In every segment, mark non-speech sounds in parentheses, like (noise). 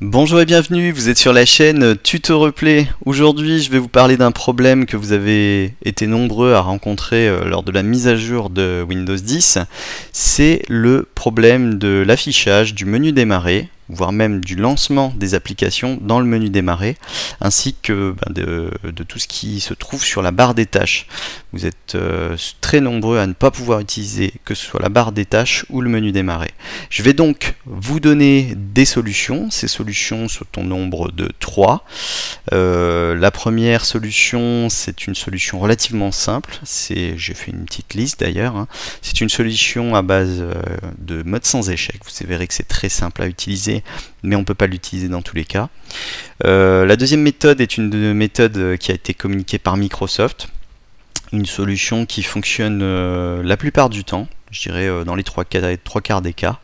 Bonjour et bienvenue, vous êtes sur la chaîne Tuto Replay. Aujourd'hui, je vais vous parler d'un problème que vous avez été nombreux à rencontrer euh, lors de la mise à jour de Windows 10. C'est le problème de l'affichage du menu démarrer voire même du lancement des applications dans le menu démarrer, ainsi que ben, de, tout ce qui se trouve sur la barre des tâches. Vous êtes euh, très nombreux à ne pas pouvoir utiliser que ce soit la barre des tâches ou le menu démarrer. Je vais donc vous donner des solutions. Ces solutions sont au nombre de trois. Euh, la première solution, c'est une solution relativement simple. J'ai fait une petite liste d'ailleurs. Hein. C'est une solution à base euh, de mode sans échec. Vous verrez que c'est très simple à utiliser mais on ne peut pas l'utiliser dans tous les cas. Euh, la deuxième méthode est une méthode euh, qui a été communiquée par Microsoft, une solution qui fonctionne euh, la plupart du temps, je dirais dans les trois, quarts des cas.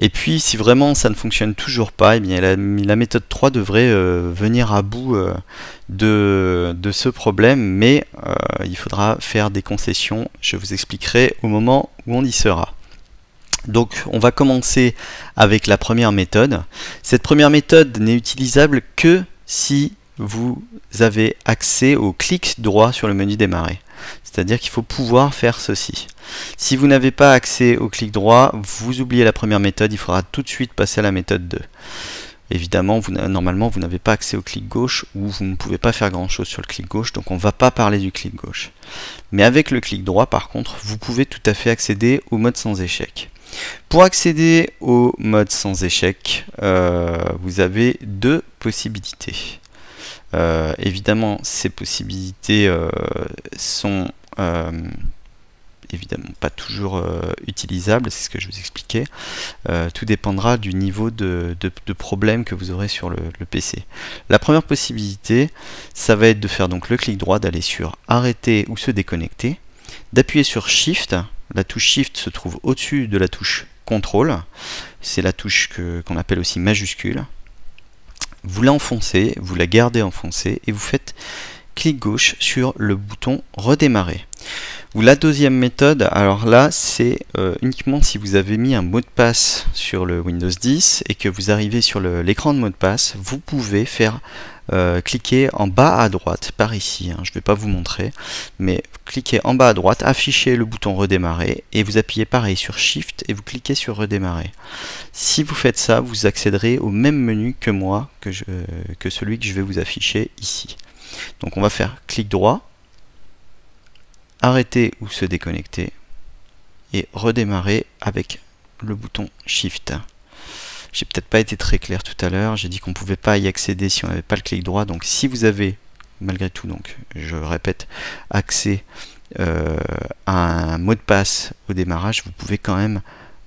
Et puis si vraiment ça ne fonctionne toujours pas, eh bien, la, méthode 3 devrait venir à bout de, ce problème, mais il faudra faire des concessions, je vous expliquerai au moment où on y sera. Donc on va commencer avec la première méthode. Cette première méthode n'est utilisable que si vous avez accès au clic droit sur le menu démarrer. C'est-à-dire qu'il faut pouvoir faire ceci. Si vous n'avez pas accès au clic droit, vous oubliez la première méthode, il faudra tout de suite passer à la méthode 2. Évidemment, normalement, vous n'avez pas accès au clic gauche ou vous ne pouvez pas faire grand-chose sur le clic gauche, donc on ne va pas parler du clic gauche. Mais avec le clic droit, par contre, vous pouvez tout à fait accéder au mode sans échec. Pour accéder au mode sans échec, euh, vous avez deux possibilités. Euh, évidemment, ces possibilités euh, sont évidemment pas toujours utilisables, c'est ce que je vous expliquais. tout dépendra du niveau de, problème que vous aurez sur le, le, PC. La première possibilité, ça va être de faire donc le clic droit, d'aller sur arrêter ou se déconnecter, d'appuyer sur Shift la touche Shift se trouve au-dessus de la touche Contrôle. C'est la touche qu'on appelle aussi majuscule. Vous l'enfoncez, vous la gardez enfoncée et vous faites clic gauche sur le bouton redémarrer. Ou la deuxième méthode, alors là c'est euh, uniquement si vous avez mis un mot de passe sur le Windows 10 et que vous arrivez sur l'écran de mot de passe, vous pouvez faire euh, cliquez en bas à droite, par ici, hein, je ne vais pas vous montrer, mais cliquez en bas à droite, affichez le bouton redémarrer, et vous appuyez pareil sur Shift, et vous cliquez sur redémarrer. Si vous faites ça, vous accéderez au même menu que moi, que, que celui que je vais vous afficher ici. Donc on va faire clic droit, arrêter ou se déconnecter, et redémarrer avec le bouton Shift. J'ai peut-être pas été très clair tout à l'heure, j'ai dit qu'on ne pouvait pas y accéder si on n'avait pas le clic droit, donc si vous avez, malgré tout, donc je répète, accès euh, à un mot de passe au démarrage, vous pouvez quand même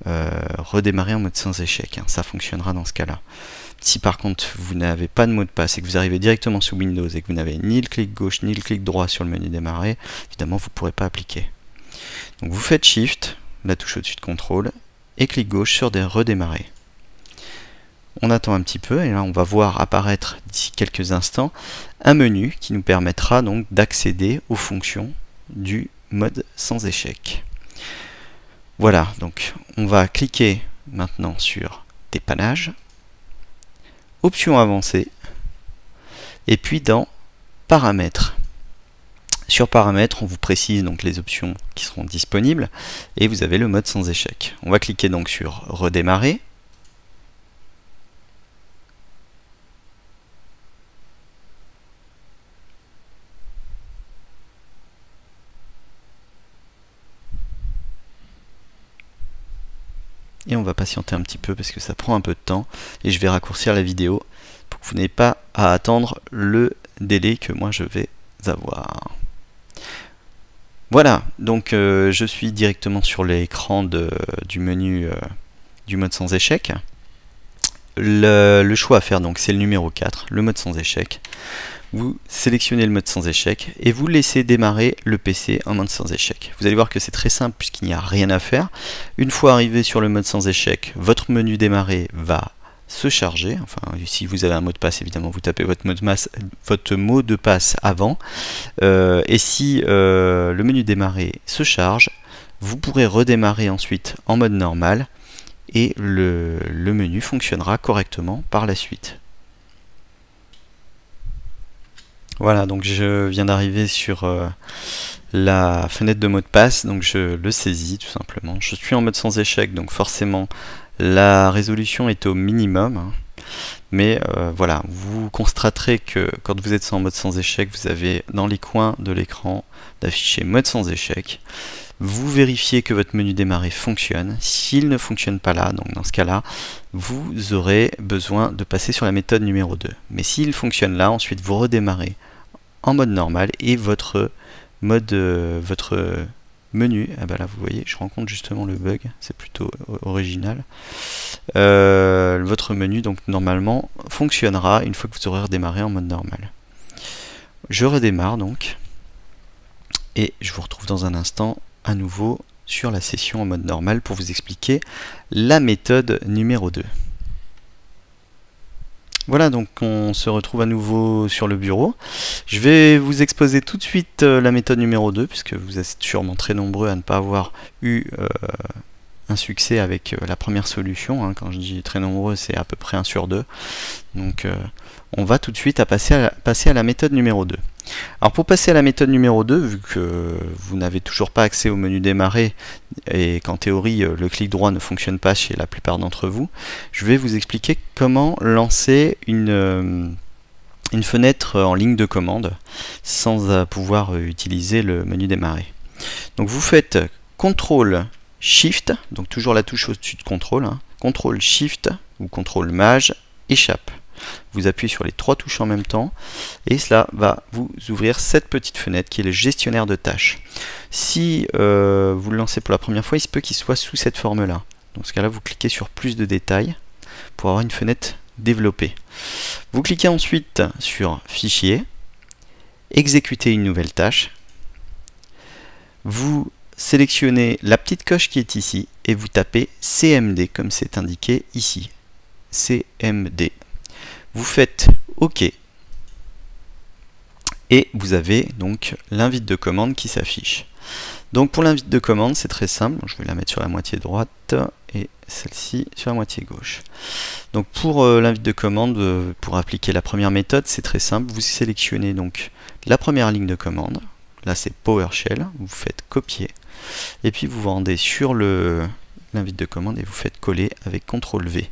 euh, redémarrer en mode sans échec, hein. ça fonctionnera dans ce cas-là. Si par contre vous n'avez pas de mot de passe et que vous arrivez directement sous Windows et que vous n'avez ni le clic gauche ni le clic droit sur le menu démarrer, évidemment vous ne pourrez pas appliquer. Donc vous faites Shift, la touche au-dessus de contrôle, et clic gauche sur des redémarrer on attend un petit peu et là on va voir apparaître d'ici quelques instants un menu qui nous permettra donc d'accéder aux fonctions du mode sans échec. Voilà, donc on va cliquer maintenant sur dépannage, options avancées, et puis dans paramètres. Sur paramètres, on vous précise donc les options qui seront disponibles et vous avez le mode sans échec. On va cliquer donc sur redémarrer Et on va patienter un petit peu parce que ça prend un peu de temps. Et je vais raccourcir la vidéo pour que vous n'ayez pas à attendre le délai que moi je vais avoir. Voilà, donc euh, je suis directement sur l'écran du menu euh, du mode sans échec. Le, le, choix à faire donc c'est le numéro 4, le mode sans échec vous sélectionnez le mode sans échec et vous laissez démarrer le PC en mode sans échec. Vous allez voir que c'est très simple puisqu'il n'y a rien à faire. Une fois arrivé sur le mode sans échec, votre menu démarrer va se charger. Enfin, si vous avez un mot de passe, évidemment, vous tapez votre mot de, passe avant. Euh, et si euh, le menu démarrer se charge, vous pourrez redémarrer ensuite en mode normal et le menu fonctionnera correctement par la suite. Voilà, donc je viens d'arriver sur euh, la fenêtre de mot de passe, donc je le saisis tout simplement. Je suis en mode sans échec, donc forcément la résolution est au minimum. Hein. Mais euh, voilà, vous constaterez que quand vous êtes en mode sans échec, vous avez dans les coins de l'écran d'afficher mode sans échec vous vérifiez que votre menu démarrer fonctionne. S'il ne fonctionne pas là, donc dans ce cas-là, vous aurez besoin de passer sur la méthode numéro 2. Mais s'il fonctionne là, ensuite vous redémarrez en mode normal et votre mode, euh, votre menu, ah bah là vous voyez, je rencontre justement le bug, c'est plutôt original. Euh, votre menu donc normalement fonctionnera une fois que vous aurez redémarré en mode normal. Je redémarre donc et je vous retrouve dans un instant à nouveau sur la session en mode normal pour vous expliquer la méthode numéro 2. Voilà, donc on se retrouve à nouveau sur le bureau. Je vais vous exposer tout de suite euh, la méthode numéro 2, puisque vous êtes sûrement très nombreux à ne pas avoir eu euh, un succès avec euh, la première solution. Hein. Quand je dis très nombreux, c'est à peu près 1 sur 2. Donc on va tout de suite passer, à la, méthode numéro 2. Alors pour passer à la méthode numéro 2, vu que vous n'avez toujours pas accès au menu démarrer et qu'en théorie euh, le clic droit ne fonctionne pas chez la plupart d'entre vous, je vais vous expliquer comment lancer une, euh, une fenêtre en ligne de commande sans euh, pouvoir utiliser le menu démarrer. Donc vous faites CTRL SHIFT, donc toujours la touche au-dessus de CTRL, hein. CTRL SHIFT ou CTRL MAJ, échappe. Vous appuyez sur les trois touches en même temps et cela va vous ouvrir cette petite fenêtre qui est le gestionnaire de tâches. Si euh, vous le lancez pour la première fois, il se peut qu'il soit sous cette forme-là. Dans ce cas-là, vous cliquez sur plus de détails pour avoir une fenêtre développée. Vous cliquez ensuite sur fichier, exécuter une nouvelle tâche. Vous sélectionnez la petite coche qui est ici et vous tapez CMD comme c'est indiqué ici. CMD. Vous faites OK. Et vous avez donc l'invite de commande qui s'affiche. Donc pour l'invite de commande, c'est très simple. Je vais la mettre sur la moitié droite et celle-ci sur la moitié gauche. Donc pour euh, l'invite de commande, euh, pour appliquer la première méthode, c'est très simple. Vous sélectionnez donc la première ligne de commande. Là c'est PowerShell. Vous faites copier. Et puis vous rendez sur le, l'invite de commande et vous faites coller avec CTRL V.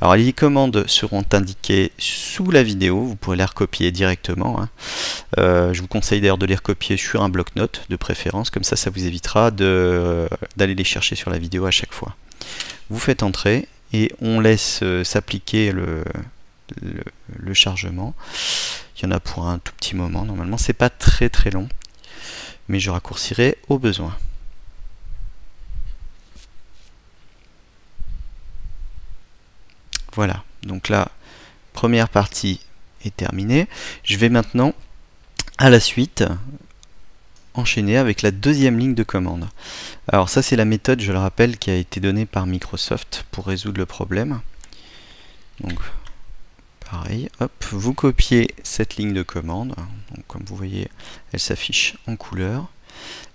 Alors les commandes seront indiquées sous la vidéo, vous pourrez les recopier directement. Hein. Euh, je vous conseille d'ailleurs de les recopier sur un bloc-notes de préférence, comme ça ça vous évitera euh, d'aller les chercher sur la vidéo à chaque fois. Vous faites entrer et on laisse euh, s'appliquer le, le, chargement. Il y en a pour un tout petit moment, normalement c'est pas très très long, mais je raccourcirai au besoin. Voilà, donc la première partie est terminée. Je vais maintenant, à la suite, enchaîner avec la deuxième ligne de commande. Alors ça c'est la méthode, je le rappelle, qui a été donnée par Microsoft pour résoudre le problème. Donc pareil, hop, vous copiez cette ligne de commande. Donc, comme vous voyez, elle s'affiche en couleur.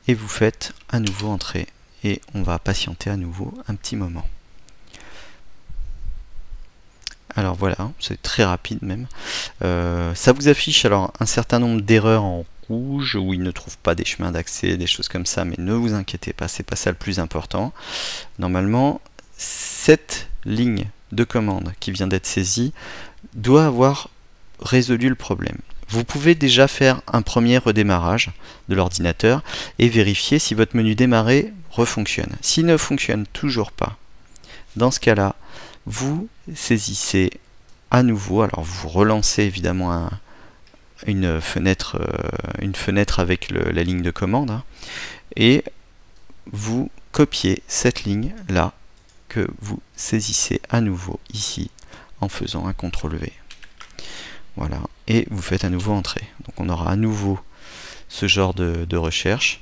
Et vous faites à nouveau entrer. Et on va patienter à nouveau un petit moment. Alors voilà, hein, c'est très rapide même. Euh, ça vous affiche alors un certain nombre d'erreurs en rouge où il ne trouve pas des chemins d'accès, des choses comme ça, mais ne vous inquiétez pas, c'est pas ça le plus important. Normalement, cette ligne de commande qui vient d'être saisie doit avoir résolu le problème. Vous pouvez déjà faire un premier redémarrage de l'ordinateur et vérifier si votre menu démarrer refonctionne. S'il ne fonctionne toujours pas, dans ce cas-là, vous saisissez à nouveau, alors vous relancez évidemment euh, une, fenêtre, avec la ligne de commande, hein, et vous copiez cette ligne-là que vous saisissez à nouveau ici en faisant un CTRL V. Voilà, et vous faites à nouveau entrer. Donc on aura à nouveau ce genre de recherche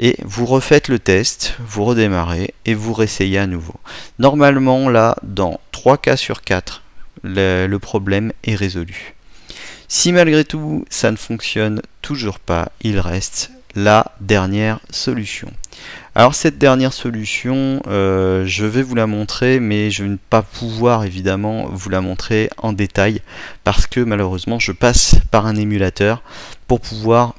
et vous refaites le test, vous redémarrez et vous réessayez à nouveau. Normalement là, dans 3 cas sur 4, le, problème est résolu. Si malgré tout ça ne fonctionne toujours pas, il reste la dernière solution. Alors cette dernière solution, euh, je vais vous la montrer, mais je ne vais pas pouvoir évidemment vous la montrer en détail, parce que malheureusement je passe par un émulateur pour pouvoir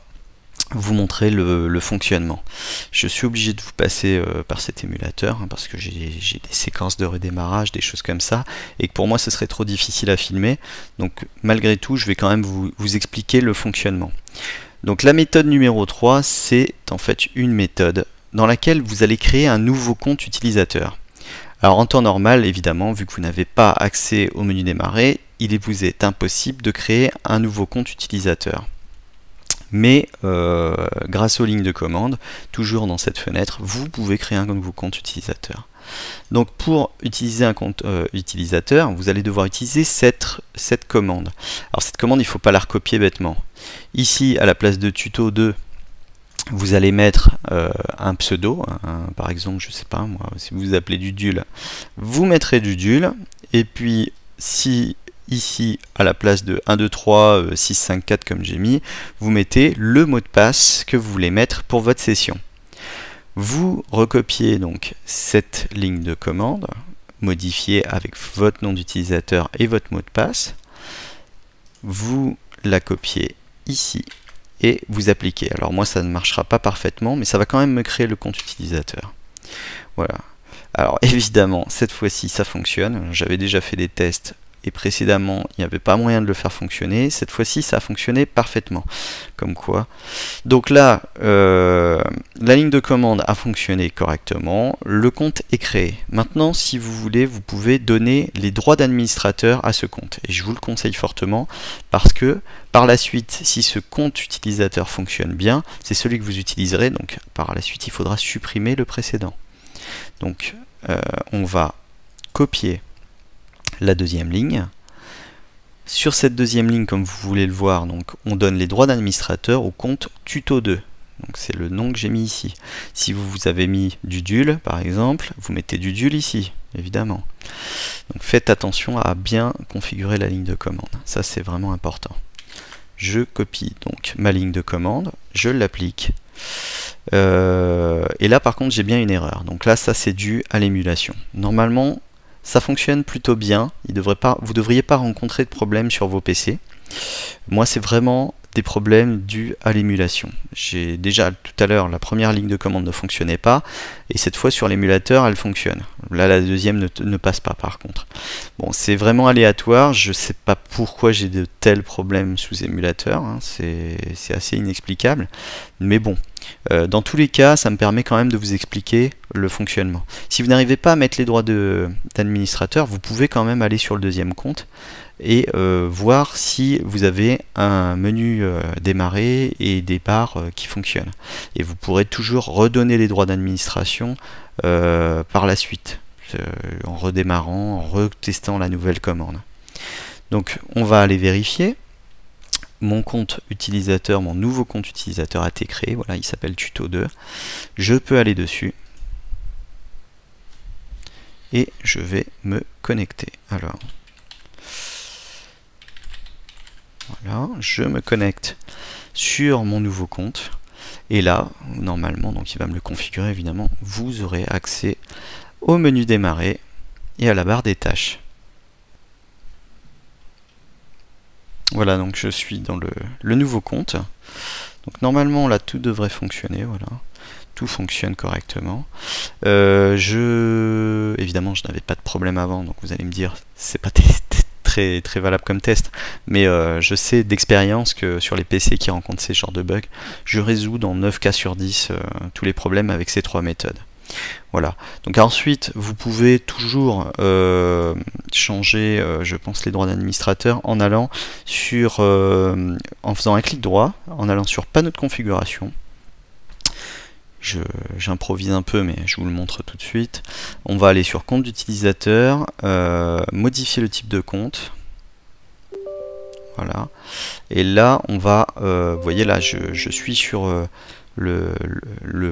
vous montrer le, fonctionnement. Je suis obligé de vous passer euh, par cet émulateur hein, parce que j'ai des séquences de redémarrage, des choses comme ça, et que pour moi ce serait trop difficile à filmer. Donc malgré tout, je vais quand même vous, vous expliquer le fonctionnement. Donc la méthode numéro 3, c'est en fait une méthode dans laquelle vous allez créer un nouveau compte utilisateur. Alors en temps normal, évidemment, vu que vous n'avez pas accès au menu démarrer, il vous est impossible de créer un nouveau compte utilisateur mais euh, grâce aux lignes de commande, toujours dans cette fenêtre, vous pouvez créer un nouveau compte utilisateur. Donc pour utiliser un compte euh, utilisateur, vous allez devoir utiliser cette, commande. Alors cette commande, il ne faut pas la recopier bêtement. Ici, à la place de tuto 2, vous allez mettre euh, un pseudo, par exemple, je sais pas moi, si vous vous appelez Dudule, vous mettrez du Dudule, et puis si ici à la place de 1, 2, 3, 6, 5, 4 comme j'ai mis, vous mettez le mot de passe que vous voulez mettre pour votre session. Vous recopiez donc cette ligne de commande, modifiée avec votre nom d'utilisateur et votre mot de passe. Vous la copiez ici et vous appliquez. Alors moi ça ne marchera pas parfaitement, mais ça va quand même me créer le compte utilisateur. Voilà. Alors (laughs) évidemment, cette fois-ci ça fonctionne. J'avais déjà fait des tests et précédemment il n'y avait pas moyen de le faire fonctionner, cette fois-ci ça a fonctionné parfaitement. Comme quoi. Donc là, euh, la ligne de commande a fonctionné correctement, le compte est créé. Maintenant, si vous voulez, vous pouvez donner les droits d'administrateur à ce compte. Et je vous le conseille fortement parce que par la suite, si ce compte utilisateur fonctionne bien, c'est celui que vous utiliserez. Donc par la suite, il faudra supprimer le précédent. Donc euh, on va copier la deuxième ligne. Sur cette deuxième ligne, comme vous voulez le voir, donc, on donne les droits d'administrateur au compte tuto 2. Donc c'est le nom que j'ai mis ici. Si vous, vous avez mis Dudule, par exemple, vous mettez Dudule ici, évidemment. Donc faites attention à bien configurer la ligne de commande. Ça, c'est vraiment important. Je copie donc ma ligne de commande, je l'applique. Euh, et là, par contre, j'ai bien une erreur. Donc là, ça, c'est dû à l'émulation. Normalement, ça fonctionne plutôt bien, Il devrait pas, vous ne devriez pas rencontrer de problèmes sur vos PC. Moi, c'est vraiment des problèmes dus à l'émulation. J'ai déjà tout à l'heure la première ligne de commande ne fonctionnait pas et cette fois sur l'émulateur elle fonctionne. Là la deuxième ne, passe pas par contre. Bon c'est vraiment aléatoire, je ne sais pas pourquoi j'ai de tels problèmes sous émulateur, hein. c'est assez inexplicable. Mais bon, euh, dans tous les cas ça me permet quand même de vous expliquer le fonctionnement. Si vous n'arrivez pas à mettre les droits d'administrateur, vous pouvez quand même aller sur le deuxième compte et euh, voir si vous avez un menu euh, démarrer et départ euh, qui fonctionne. Et vous pourrez toujours redonner les droits d'administration par la suite, en redémarrant, en retestant la nouvelle commande. Donc on va aller vérifier. Mon compte utilisateur, mon nouveau compte utilisateur a été créé, voilà, il s'appelle tuto2. Je peux aller dessus et je vais me connecter. Alors, voilà, je me connecte sur mon nouveau compte. Et là, normalement, donc il va me le configurer évidemment, vous aurez accès au menu démarrer et à la barre des tâches. Voilà, donc je suis dans le, le nouveau compte. Donc normalement, là, tout devrait fonctionner, voilà fonctionne correctement. Euh, je, évidemment, je n'avais pas de problème avant, donc vous allez me dire, c'est pas très très valable comme test, mais euh, je sais d'expérience que sur les PC qui rencontrent ces genres de bugs, je résous dans 9 cas sur 10 euh, tous les problèmes avec ces trois méthodes. Voilà. Donc ensuite, vous pouvez toujours changer, je pense, les droits d'administrateur en allant sur, en faisant un clic droit, en allant sur panneau de configuration, j'improvise un peu mais je vous le montre tout de suite. On va aller sur compte d'utilisateur, euh, modifier le type de compte. Voilà. Et là on va, euh, vous voyez là je, suis sur euh, le,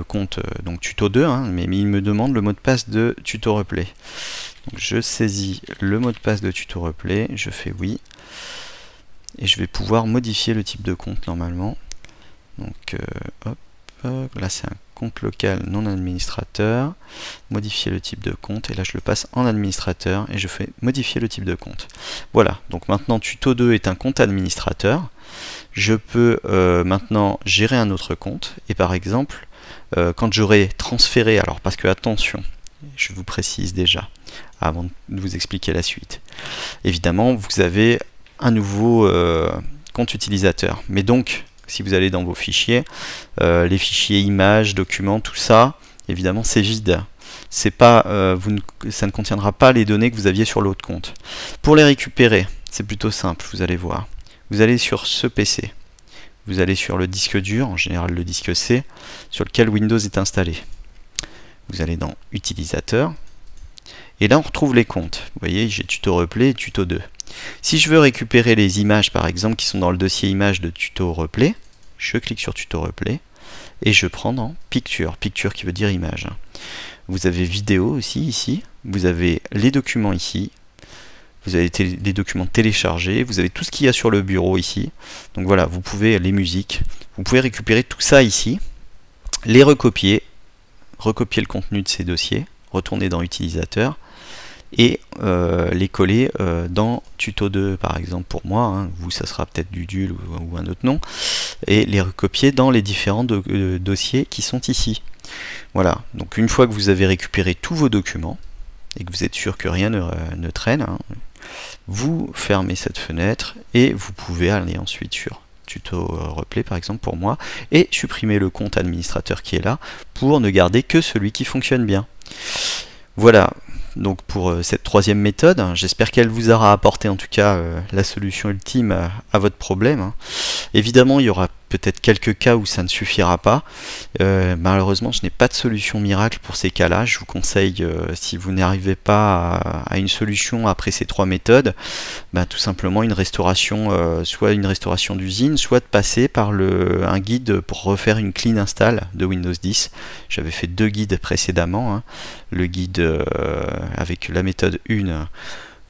compte donc tuto 2 hein, mais il me demande le mot de passe de tuto replay. Donc je saisis le mot de passe de tuto replay, je fais oui. Et je vais pouvoir modifier le type de compte normalement. Donc hop, là c'est un compte local non administrateur, modifier le type de compte, et là je le passe en administrateur, et je fais modifier le type de compte. Voilà, donc maintenant tuto 2 est un compte administrateur. Je peux euh, maintenant gérer un autre compte, et par exemple, euh, quand j'aurai transféré, alors parce que attention, je vous précise déjà, avant de vous expliquer la suite. Évidemment, vous avez un nouveau euh, compte utilisateur, mais donc si vous allez dans vos fichiers, euh, les fichiers images, documents, tout ça, évidemment c'est vide. C'est pas, euh, ça ne contiendra pas les données que vous aviez sur l'autre compte. Pour les récupérer, c'est plutôt simple, vous allez voir. Vous allez sur ce PC, vous allez sur le disque dur, en général le disque C, sur lequel Windows est installé. Vous allez dans Utilisateur, et là on retrouve les comptes. Vous voyez, j'ai tuto replay et tuto 2. Si je veux récupérer les images par exemple qui sont dans le dossier images de tuto replay, je clique sur tuto replay et je prends dans picture, picture qui veut dire image. Vous avez vidéo aussi ici, vous avez les documents ici, vous avez les documents téléchargés, vous avez tout ce qu'il y a sur le bureau ici. Donc voilà, vous pouvez les musiques, vous pouvez récupérer tout ça ici, les recopier, recopier le contenu de ces dossiers, retourner dans utilisateur, et euh, les coller euh, dans tuto 2 par exemple pour moi, hein. vous ça sera peut-être du ou, un autre nom, et les recopier dans les différents euh, dossiers qui sont ici. Voilà, donc une fois que vous avez récupéré tous vos documents, et que vous êtes sûr que rien ne, traîne, hein, vous fermez cette fenêtre et vous pouvez aller ensuite sur tuto replay par exemple pour moi et supprimer le compte administrateur qui est là pour ne garder que celui qui fonctionne bien. Voilà, donc pour euh, cette troisième méthode. J'espère qu'elle vous aura apporté en tout cas euh, la solution ultime euh, à, votre problème. Hein. Évidemment, il y aura peut-être quelques cas où ça ne suffira pas. Euh, malheureusement, je n'ai pas de solution miracle pour ces cas-là. Je vous conseille, euh, si vous n'arrivez pas à, une solution après ces trois méthodes, bah, tout simplement une restauration, euh, soit une restauration d'usine, soit de passer par un guide pour refaire une clean install de Windows 10. J'avais fait deux guides précédemment, hein. le guide avec la méthode 1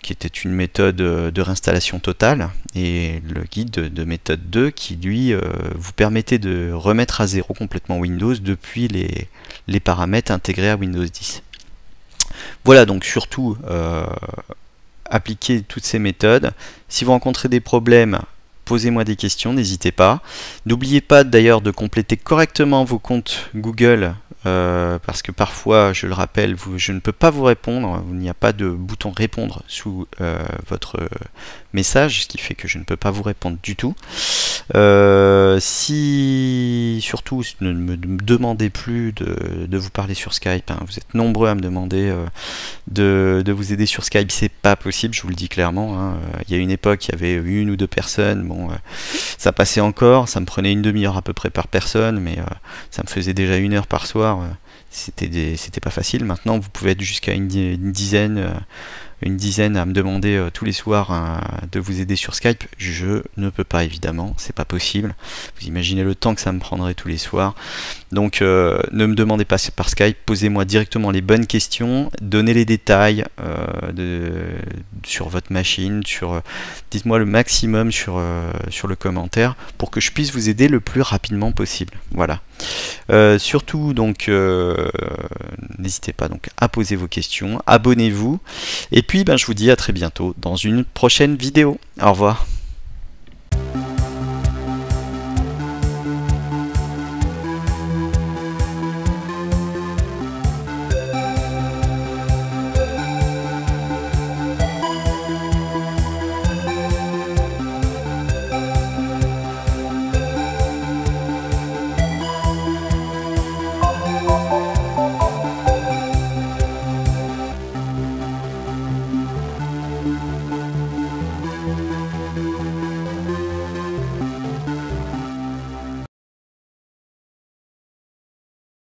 qui était une méthode euh, de réinstallation totale, et le guide de, méthode 2 qui lui euh, vous permettait de remettre à zéro complètement Windows depuis les, paramètres intégrés à Windows 10. Voilà donc surtout euh, appliquer toutes ces méthodes. Si vous rencontrez des problèmes, posez-moi des questions, n'hésitez pas. N'oubliez pas d'ailleurs de compléter correctement vos comptes Google euh, parce que parfois, je le rappelle, vous, je ne peux pas vous répondre, il n'y a pas de bouton répondre sous euh, votre, message, ce qui fait que je ne peux pas vous répondre du tout. Euh, si surtout ne me demandez plus de, vous parler sur Skype, hein, vous êtes nombreux à me demander euh, de, vous aider sur Skype, c'est pas possible, je vous le dis clairement. Hein. Il y a une époque, il y avait une ou deux personnes, bon, euh, ça passait encore, ça me prenait une demi-heure à peu près par personne, mais ça me faisait déjà une heure par soir. c'était c'était pas facile. Maintenant, vous pouvez être jusqu'à une, dizaine une dizaine à me demander euh, tous les soirs euh, de vous aider sur Skype, je ne peux pas évidemment, c'est pas possible. Vous imaginez le temps que ça me prendrait tous les soirs. Donc euh, ne me demandez pas par Skype, posez-moi directement les bonnes questions, donnez les détails sur votre machine, sur dites-moi le maximum sur, sur le commentaire pour que je puisse vous aider le plus rapidement possible. Voilà. surtout donc n'hésitez pas donc à poser vos questions, abonnez-vous et puis ben, je vous dis à très bientôt dans une prochaine vidéo. Au revoir.